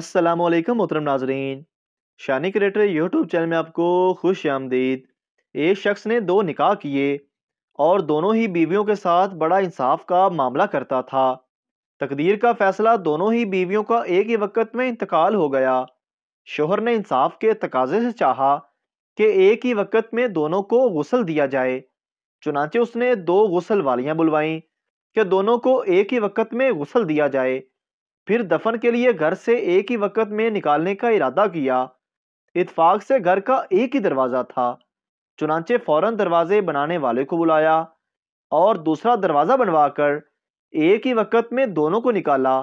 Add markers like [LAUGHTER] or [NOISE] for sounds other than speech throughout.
अस्सलाम वालेकुम मोहतरम नाजरीन शानी क्रिएटर यूट्यूब चैनल में आपको खुश आमदीद एक शख्स ने दो निकाह किए और दोनों ही बीवियों के साथ बड़ा इंसाफ का मामला करता था तकदीर का फ़ैसला दोनों ही बीवियों का एक ही वक्त में इंतकाल हो गया शोहर ने इंसाफ के तकाजे से चाहा कि एक ही वक्त में दोनों को गसल दिया जाए चुनाचे उसने दो गुसल वालियाँ बुलवाईं कि दोनों को एक ही वक्त में गसल दिया जाए फिर दफन के लिए घर से एक ही वक्त में निकालने का इरादा किया इतफाक से घर का एक ही दरवाज़ा था चुनाचे फौरन दरवाजे बनाने वाले को बुलाया और दूसरा दरवाज़ा बनवाकर एक ही वक्त में दोनों को निकाला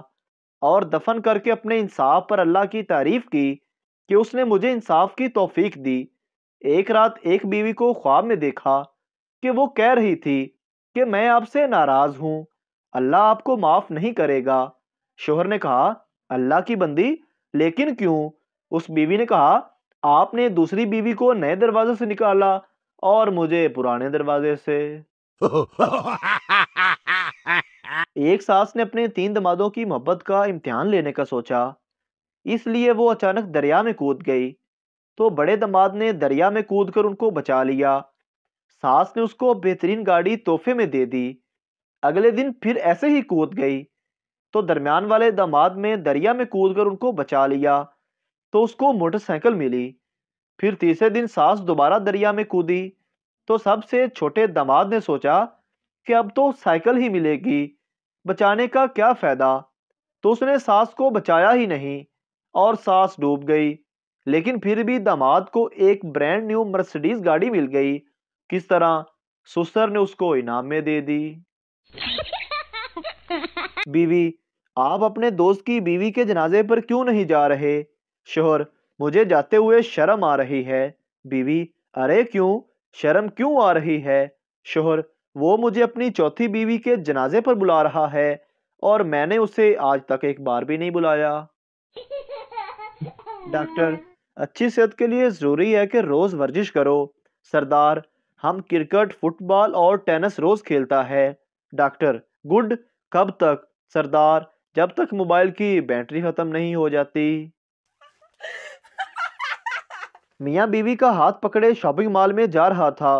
और दफन करके अपने इंसाफ पर अल्लाह की तारीफ की कि उसने मुझे इंसाफ की तोफीक दी एक रात एक बीवी को ख्वाब में देखा कि वो कह रही थी कि मैं आपसे नाराज़ हूँ अल्लाह आपको माफ़ नहीं करेगा शोहर ने कहा अल्लाह की बंदी लेकिन क्यों उस बीवी ने कहा आपने दूसरी बीवी को नए दरवाजे से निकाला और मुझे पुराने दरवाजे से [LAUGHS] एक सास ने अपने तीन दमादों की मोहब्बत का इम्तिहान लेने का सोचा इसलिए वो अचानक दरिया में कूद गई तो बड़े दमाद ने दरिया में कूद कर उनको बचा लिया सास ने उसको बेहतरीन गाड़ी तोहफे में दे दी अगले दिन फिर ऐसे ही कूद गई तो दरमियान वाले दामाद में दरिया में कूद कर उनको बचा लिया तो उसको मोटरसाइकिल मिली फिर तीसरे दिन सास दोबारा दरिया में कूदी तो सबसे छोटे दामाद ने सोचा कि अब तो साइकिल ही मिलेगी बचाने का क्या फ़ायदा तो उसने सास को बचाया ही नहीं और सास डूब गई लेकिन फिर भी दामाद को एक ब्रांड न्यू मर्सिडीज गाड़ी मिल गई किस तरह सुसर ने उसको इनाम में दे दी बीवी आप अपने दोस्त की बीवी के जनाजे पर क्यों नहीं जा रहे शोहर मुझे जाते हुए शर्म आ रही है बीवी अरे क्यों शर्म क्यों आ रही है शोहर वो मुझे अपनी चौथी बीवी के जनाजे पर बुला रहा है और मैंने उसे आज तक एक बार भी नहीं बुलाया डॉक्टर अच्छी सेहत के लिए ज़रूरी है कि रोज़ वर्जिश करो सरदार हम क्रिकेट फुटबॉल और टेनिस रोज़ खेलता है डॉक्टर गुड कब तक सरदार जब तक मोबाइल की बैटरी ख़त्म नहीं हो जाती मियाँ बीवी का हाथ पकड़े शॉपिंग मॉल में जा रहा था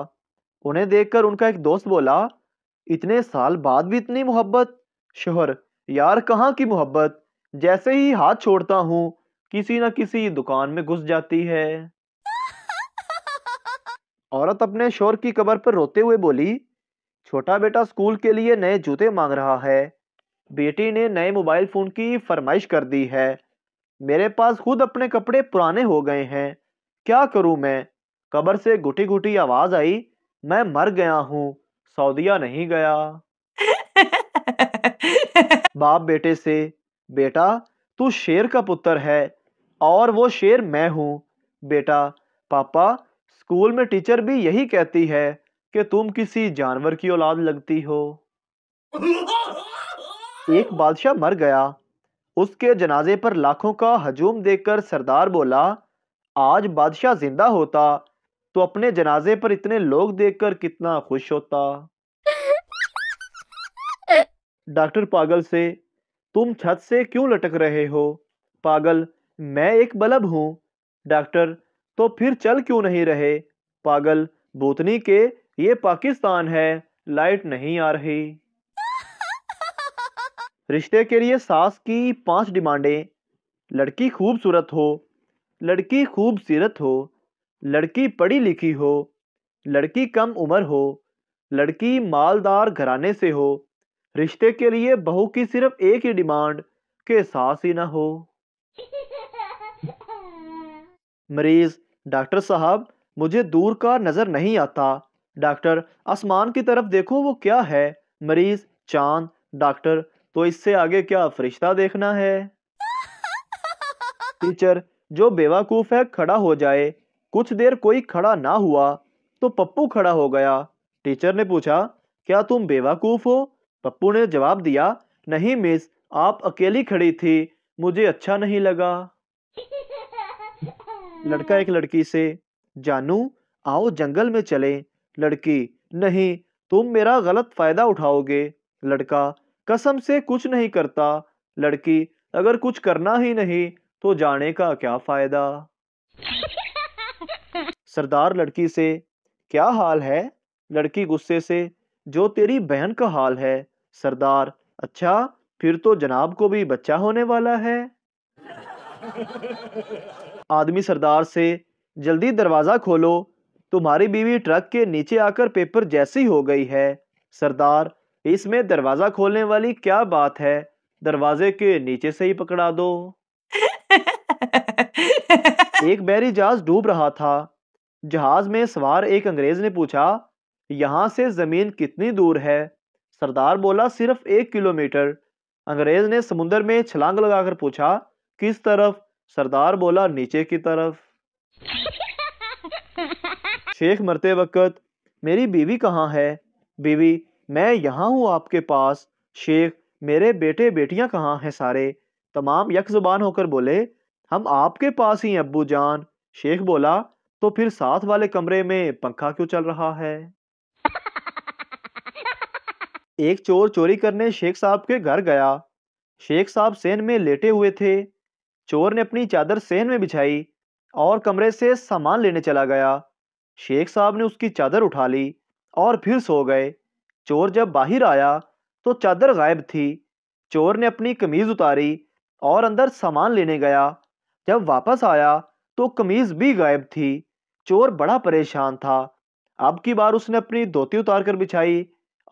उन्हें देखकर उनका एक दोस्त बोला इतने साल बाद भी इतनी मोहब्बत शोहर यार कहाँ की मोहब्बत जैसे ही हाथ छोड़ता हूँ किसी न किसी दुकान में घुस जाती है औरत अपने शोर की कबर पर रोते हुए बोली छोटा बेटा स्कूल के लिए नए जूते मांग रहा है बेटी ने नए मोबाइल फ़ोन की फरमाइश कर दी है मेरे पास खुद अपने कपड़े पुराने हो गए हैं क्या करूं मैं कबर से घुटी घुटी आवाज़ आई मैं मर गया हूँ सऊदिया नहीं गया बाप बेटे से बेटा तू शेर का पुत्र है और वो शेर मैं हूँ बेटा पापा स्कूल में टीचर भी यही कहती है कि तुम किसी जानवर की औलाद लगती हो एक बादशाह मर गया उसके जनाजे पर लाखों का हजूम देखकर सरदार बोला आज बादशाह जिंदा होता तो अपने जनाजे पर इतने लोग देखकर कितना खुश होता [LAUGHS] डॉक्टर पागल से तुम छत से क्यों लटक रहे हो पागल मैं एक बल्ब हूं डॉक्टर तो फिर चल क्यों नहीं रहे पागल भूतनी के ये पाकिस्तान है लाइट नहीं आ रही रिश्ते के लिए सास की पांच डिमांडें लड़की खूबसूरत हो लड़की खूबसीरत हो लड़की पढ़ी लिखी हो लड़की कम उम्र हो लड़की मालदार घराने से हो रिश्ते के लिए बहू की सिर्फ एक ही डिमांड के सास ही ना हो मरीज डॉक्टर साहब मुझे दूर का नज़र नहीं आता डॉक्टर आसमान की तरफ देखो वो क्या है मरीज चांद डॉक्टर तो इससे आगे क्या फरिश्ता देखना है टीचर जो बेवकूफ है खड़ा हो जाए कुछ देर कोई खड़ा ना हुआ तो पप्पू खड़ा हो गया टीचर ने पूछा क्या तुम बेवकूफ हो पप्पू ने जवाब दिया नहीं मिस आप अकेली खड़ी थी मुझे अच्छा नहीं लगा लड़का एक लड़की से जानू आओ जंगल में चले लड़की नहीं तुम मेरा गलत फायदा उठाओगे लड़का कसम से कुछ नहीं करता लड़की अगर कुछ करना ही नहीं तो जाने का क्या फायदा सरदार लड़की से क्या हाल है लड़की गुस्से से जो तेरी बहन का हाल है सरदार अच्छा फिर तो जनाब को भी बच्चा होने वाला है आदमी सरदार से जल्दी दरवाज़ा खोलो तुम्हारी बीवी ट्रक के नीचे आकर पेपर जैसी हो गई है सरदार इसमें दरवाजा खोलने वाली क्या बात है दरवाजे के नीचे से ही पकड़ा दो एक बहरी जहाज डूब रहा था जहाज में सवार एक अंग्रेज ने पूछा यहाँ से जमीन कितनी दूर है सरदार बोला सिर्फ एक किलोमीटर अंग्रेज ने समुन्द्र में छलांग लगाकर पूछा किस तरफ सरदार बोला नीचे की तरफ [LAUGHS] शेख मरते वक्त मेरी बीवी कहाँ है बीवी मैं यहाँ हूँ आपके पास शेख मेरे बेटे बेटियाँ कहाँ हैं सारे तमाम यकजुबान होकर बोले हम आपके पास ही अब्बू जान शेख बोला तो फिर साथ वाले कमरे में पंखा क्यों चल रहा है एक चोर चोरी करने शेख साहब के घर गया शेख साहब सेन में लेटे हुए थे चोर ने अपनी चादर सेन में बिछाई और कमरे से सामान लेने चला गया शेख साहब ने उसकी चादर उठा ली और फिर सो गए चोर जब बाहर आया तो चादर गायब थी चोर ने अपनी कमीज उतारी और अंदर सामान लेने गया जब वापस आया तो कमीज भी गायब थी चोर बड़ा परेशान था अब की बार उसने अपनी धोती उतार कर बिछाई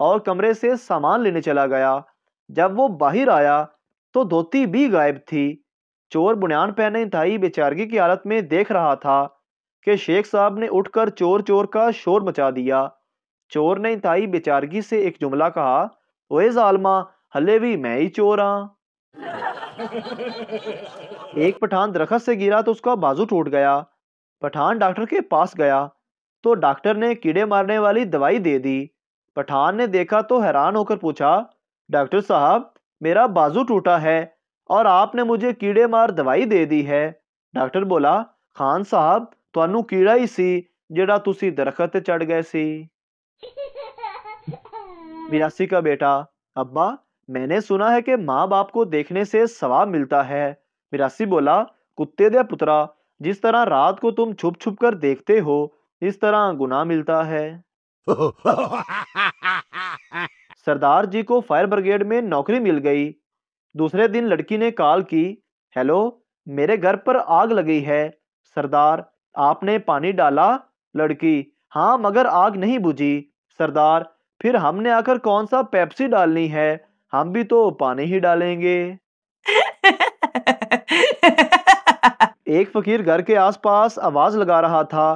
और कमरे से सामान लेने चला गया जब वो बाहर आया तो धोती भी गायब थी चोर बुनियान पहने थाई बेचारगी की हालत में देख रहा था कि शेख साहब ने उठकर चोर चोर का शोर मचा दिया चोर ने ताई बेचारगी से एक जुमला कहा ओए जालमा हले भी मैं ही चोर हाँ एक पठान दरखत से गिरा तो उसका बाजू टूट गया पठान डॉक्टर के पास गया तो डॉक्टर ने कीड़े मारने वाली दवाई दे दी पठान ने देखा तो हैरान होकर पूछा डॉक्टर साहब मेरा बाजू टूटा है और आपने मुझे कीड़े मार दवाई दे दी है डॉक्टर बोला खान साहब ਤੁਹਾਨੂੰ कीड़ा ही सी ਜਿਹੜਾ ਤੁਸੀਂ दरखत ਤੇ ਚੜ ਗਏ मीनाक्षी का बेटा अब्बा मैंने सुना है कि माँ बाप को देखने से सवाब मिलता है मीरासी बोला कुत्ते दे पुत्रा जिस तरह रात को तुम छुप छुप कर देखते हो इस तरह गुना मिलता है [LAUGHS] सरदार जी को फायर ब्रिगेड में नौकरी मिल गई दूसरे दिन लड़की ने कॉल की हेलो मेरे घर पर आग लगी है सरदार आपने पानी डाला लड़की हाँ मगर आग नहीं बुझी सरदार फिर हमने आकर कौन सा पेप्सी डालनी है हम भी तो पानी ही डालेंगे एक फकीर घर के आसपास आवाज लगा रहा था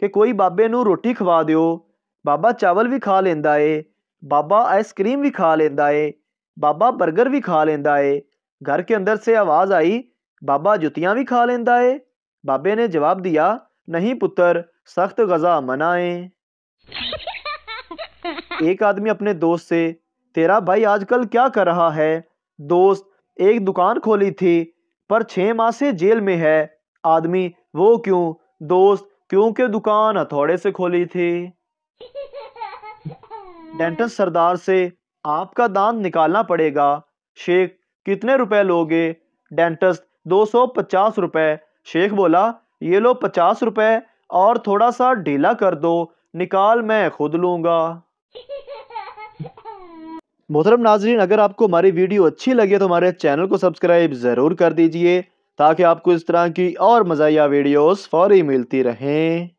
कि कोई बाबे नू रोटी खवा दियो बाबा चावल भी खा लेंदा है बाबा आइसक्रीम भी खा लेंदा है बाबा बर्गर भी खा लेंदा है घर के अंदर से आवाज आई बाबा जुतियां भी खा लेंदा है बाबे ने जवाब दिया नहीं पुत्र सख्त गजा मनाए एक आदमी अपने दोस्त से तेरा भाई आजकल क्या कर रहा है दोस्त एक दुकान खोली थी पर छः माह से जेल में है आदमी वो क्यों दोस्त क्योंकि दुकान हथौड़े से खोली थी डेंटल सरदार से आपका दांत निकालना पड़ेगा शेख कितने रुपए लोगे डेंटिस्ट दो सौ पचास रुपए शेख बोला ये लो पचास रुपए और थोड़ा सा ढीला कर दो निकाल मैं खुद लूंगा मोहतरम नाजरीन अगर आपको हमारी वीडियो अच्छी लगे तो हमारे चैनल को सब्सक्राइब ज़रूर कर दीजिए ताकि आपको इस तरह की और मज़ाया वीडियोस फौरी मिलती रहें